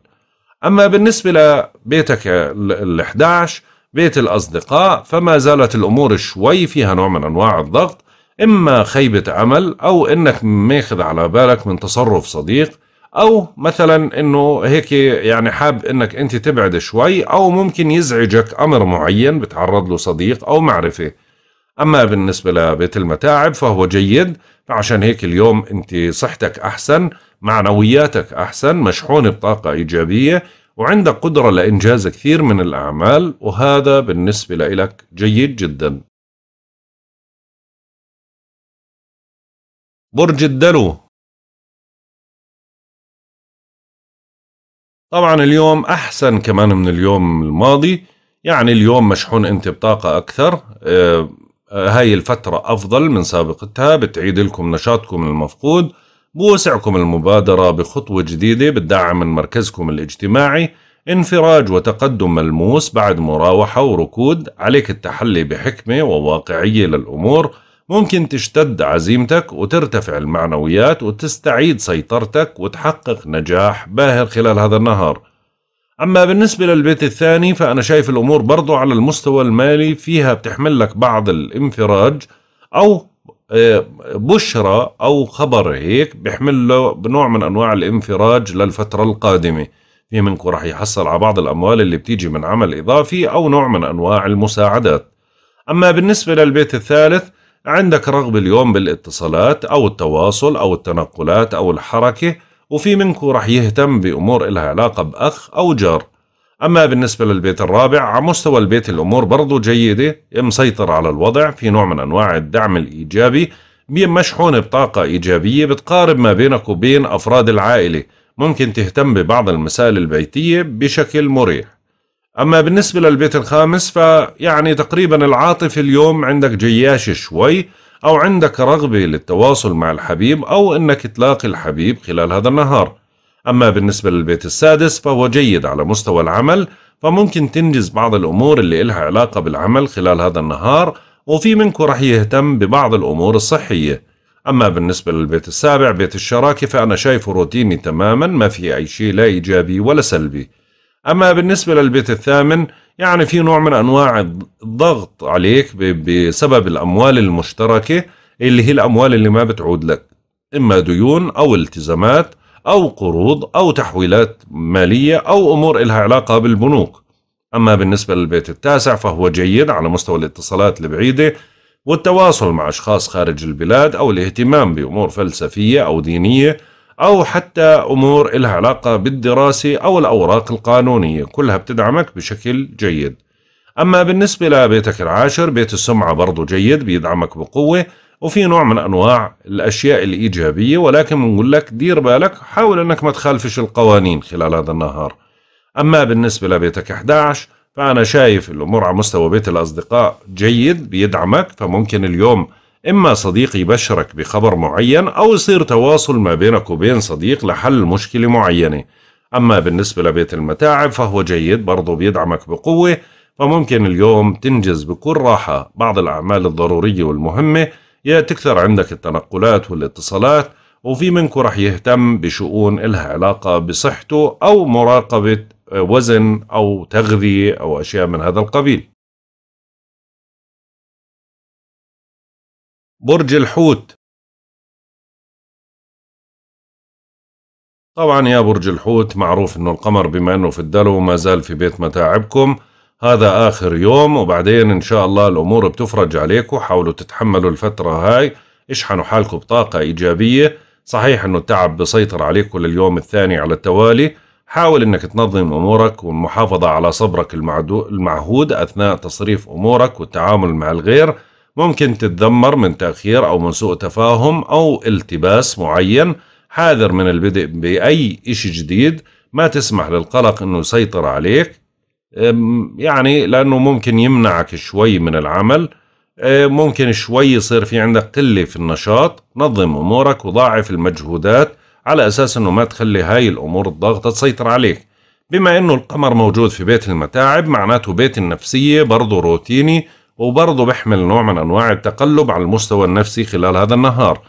أما بالنسبة لبيتك ال 11 بيت الأصدقاء فما زالت الأمور شوي فيها نوع من أنواع الضغط إما خيبة أمل أو إنك ماخذ على بالك من تصرف صديق أو مثلا إنه هيك يعني حاب إنك أنت تبعد شوي أو ممكن يزعجك أمر معين بتعرض له صديق أو معرفة أما بالنسبة لبيت المتاعب فهو جيد فعشان هيك اليوم أنت صحتك أحسن معنوياتك أحسن مشحونة بطاقة إيجابية وعندك قدرة لإنجاز كثير من الأعمال وهذا بالنسبة لإلك جيد جدا برج الدلو طبعا اليوم أحسن كمان من اليوم الماضي يعني اليوم مشحون أنت بطاقة أكثر آه، آه، هاي الفترة أفضل من سابقتها بتعيد لكم نشاطكم المفقود بوسعكم المبادرة بخطوة جديدة بالدعم من مركزكم الاجتماعي انفراج وتقدم ملموس بعد مراوحة وركود عليك التحلي بحكمة وواقعية للأمور ممكن تشتد عزيمتك وترتفع المعنويات وتستعيد سيطرتك وتحقق نجاح باهر خلال هذا النهار أما بالنسبة للبيت الثاني فأنا شايف الأمور برضو على المستوى المالي فيها بتحمل لك بعض الانفراج أو إيه، بشرى أو خبر هيك بيحمل له بنوع من أنواع الانفراج للفترة القادمة في منكم رح يحصل على بعض الأموال اللي بتيجي من عمل إضافي أو نوع من أنواع المساعدات أما بالنسبة للبيت الثالث عندك رغبة اليوم بالاتصالات أو التواصل أو التنقلات أو الحركة وفي منكم رح يهتم بأمور إلها علاقة بأخ أو جار أما بالنسبة للبيت الرابع على مستوى البيت الأمور برضو جيدة مسيطر على الوضع في نوع من أنواع الدعم الإيجابي مشحون بطاقة إيجابية بتقارب ما بينك وبين أفراد العائلة ممكن تهتم ببعض المسائل البيتية بشكل مريح أما بالنسبة للبيت الخامس فيعني تقريبا العاطفة اليوم عندك جياشة شوي أو عندك رغبة للتواصل مع الحبيب أو أنك تلاقي الحبيب خلال هذا النهار أما بالنسبة للبيت السادس فهو جيد على مستوى العمل فممكن تنجز بعض الأمور اللي إلها علاقة بالعمل خلال هذا النهار وفي منكم رح يهتم ببعض الأمور الصحية أما بالنسبة للبيت السابع بيت الشراكة فأنا شايفه روتيني تماما ما في أي شيء لا إيجابي ولا سلبي أما بالنسبة للبيت الثامن يعني في نوع من أنواع الضغط عليك بسبب الأموال المشتركة اللي هي الأموال اللي ما بتعود لك إما ديون أو التزامات أو قروض أو تحويلات مالية أو أمور إلها علاقة بالبنوك أما بالنسبة للبيت التاسع فهو جيد على مستوى الاتصالات البعيدة والتواصل مع أشخاص خارج البلاد أو الاهتمام بأمور فلسفية أو دينية أو حتى أمور إلها علاقة بالدراسة أو الأوراق القانونية كلها بتدعمك بشكل جيد أما بالنسبة لبيتك العاشر بيت السمعة برضو جيد بيدعمك بقوة وفي نوع من انواع الاشياء الايجابيه ولكن بنقول لك دير بالك حاول انك ما تخالفش القوانين خلال هذا النهار اما بالنسبه لبيتك 11 فانا شايف الامور على مستوى بيت الاصدقاء جيد بيدعمك فممكن اليوم اما صديق يبشرك بخبر معين او يصير تواصل ما بينك وبين صديق لحل مشكله معينه اما بالنسبه لبيت المتاعب فهو جيد برضه بيدعمك بقوه فممكن اليوم تنجز بكل راحه بعض الاعمال الضروريه والمهمه يا تكثر عندك التنقلات والاتصالات وفي منكم رح يهتم بشؤون إلها علاقة بصحته أو مراقبة وزن أو تغذية أو أشياء من هذا القبيل برج الحوت طبعا يا برج الحوت معروف انه القمر بما انه في الدلو ما زال في بيت متاعبكم هذا آخر يوم وبعدين إن شاء الله الأمور بتفرج عليكم حاولوا تتحملوا الفترة هاي اشحنوا حالكم بطاقة إيجابية صحيح إنه التعب بسيطر عليكم لليوم الثاني على التوالي حاول إنك تنظم أمورك والمحافظة على صبرك المعهود أثناء تصريف أمورك والتعامل مع الغير ممكن تتذمر من تأخير أو من سوء تفاهم أو التباس معين حاذر من البدء بأي إشي جديد ما تسمح للقلق إنه يسيطر عليك يعني لأنه ممكن يمنعك شوي من العمل أه، ممكن شوي يصير في عندك قلة في النشاط نظم أمورك وضاعف المجهودات على أساس أنه ما تخلي هاي الأمور الضاغطة تسيطر عليك بما أنه القمر موجود في بيت المتاعب معناته بيت النفسية برضه روتيني وبرضه بحمل نوع من أنواع التقلب على المستوى النفسي خلال هذا النهار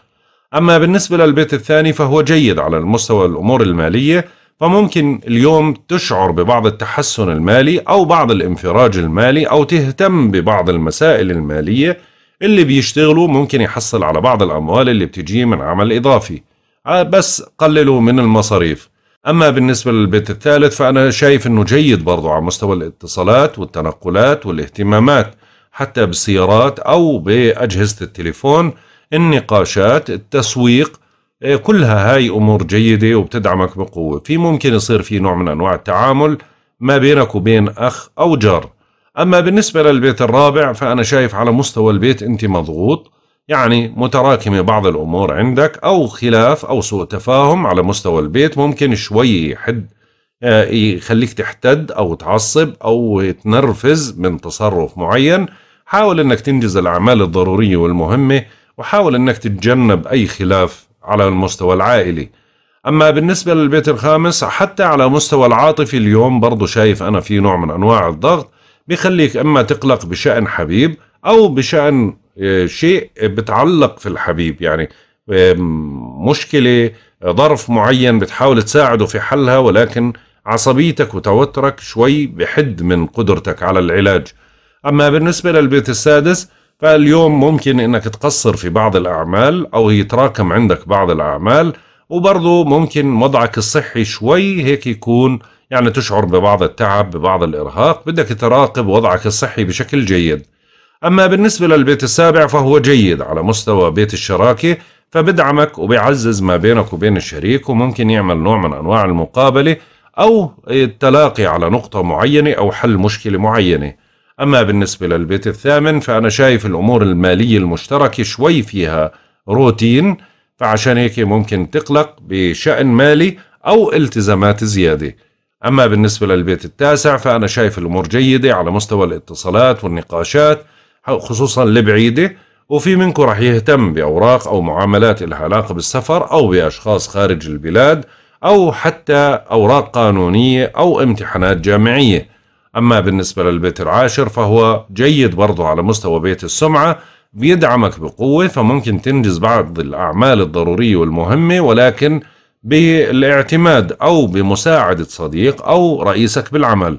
أما بالنسبة للبيت الثاني فهو جيد على المستوى الأمور المالية فممكن اليوم تشعر ببعض التحسن المالي أو بعض الانفراج المالي أو تهتم ببعض المسائل المالية اللي بيشتغلوا ممكن يحصل على بعض الأموال اللي بتجي من عمل إضافي آه، بس قللوا من المصاريف أما بالنسبة للبيت الثالث فأنا شايف أنه جيد برضو على مستوى الاتصالات والتنقلات والاهتمامات حتى بالسيارات أو بأجهزة التليفون النقاشات التسويق إيه، كلها هاي امور جيده وبتدعمك بقوه في ممكن يصير في نوع من انواع التعامل ما بينك وبين اخ او جار اما بالنسبه للبيت الرابع فانا شايف على مستوى البيت انت مضغوط يعني متراكمه بعض الامور عندك او خلاف او سوء تفاهم على مستوى البيت ممكن شوي يحد آه، يخليك تحتد او تعصب او تنرفز من تصرف معين حاول انك تنجز الاعمال الضروريه والمهمه وحاول انك تتجنب اي خلاف على المستوى العائلي أما بالنسبة للبيت الخامس حتى على مستوى العاطفي اليوم برضو شايف أنا في نوع من أنواع الضغط بيخليك أما تقلق بشأن حبيب أو بشأن آه، شيء بتعلق في الحبيب يعني آه، مشكلة آه، ظرف معين بتحاول تساعده في حلها ولكن عصبيتك وتوترك شوي بحد من قدرتك على العلاج أما بالنسبة للبيت السادس فاليوم ممكن انك تقصر في بعض الاعمال او يتراكم عندك بعض الاعمال وبرضه ممكن وضعك الصحي شوي هيك يكون يعني تشعر ببعض التعب ببعض الارهاق بدك تراقب وضعك الصحي بشكل جيد اما بالنسبه للبيت السابع فهو جيد على مستوى بيت الشراكه فبدعمك وبيعزز ما بينك وبين الشريك وممكن يعمل نوع من انواع المقابله او التلاقي على نقطه معينه او حل مشكله معينه أما بالنسبة للبيت الثامن فأنا شايف الأمور المالية المشتركة شوي فيها روتين فعشان هيك ممكن تقلق بشأن مالي أو التزامات زيادة أما بالنسبة للبيت التاسع فأنا شايف الأمور جيدة على مستوى الاتصالات والنقاشات خصوصا البعيدة وفي منكم رح يهتم بأوراق أو معاملات لها علاقة بالسفر أو بأشخاص خارج البلاد أو حتى أوراق قانونية أو امتحانات جامعية أما بالنسبة للبيت العاشر فهو جيد برضه على مستوى بيت السمعة بيدعمك بقوة فممكن تنجز بعض الأعمال الضرورية والمهمة ولكن بالاعتماد أو بمساعدة صديق أو رئيسك بالعمل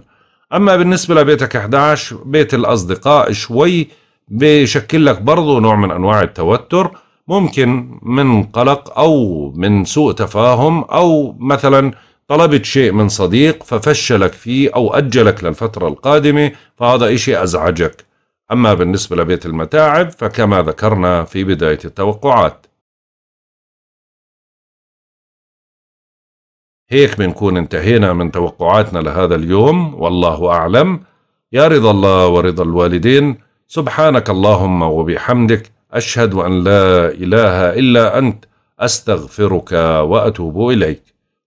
أما بالنسبة لبيتك 11 بيت الأصدقاء شوي بيشكل لك برضه نوع من أنواع التوتر ممكن من قلق أو من سوء تفاهم أو مثلاً طلبت شيء من صديق ففشلك فيه أو أجلك للفترة القادمة فهذا إشي أزعجك أما بالنسبة لبيت المتاعب فكما ذكرنا في بداية التوقعات هيك بنكون انتهينا من توقعاتنا لهذا اليوم والله أعلم يا رضا الله ورضا الوالدين سبحانك اللهم وبحمدك أشهد أن لا إله إلا أنت أستغفرك وأتوب إليك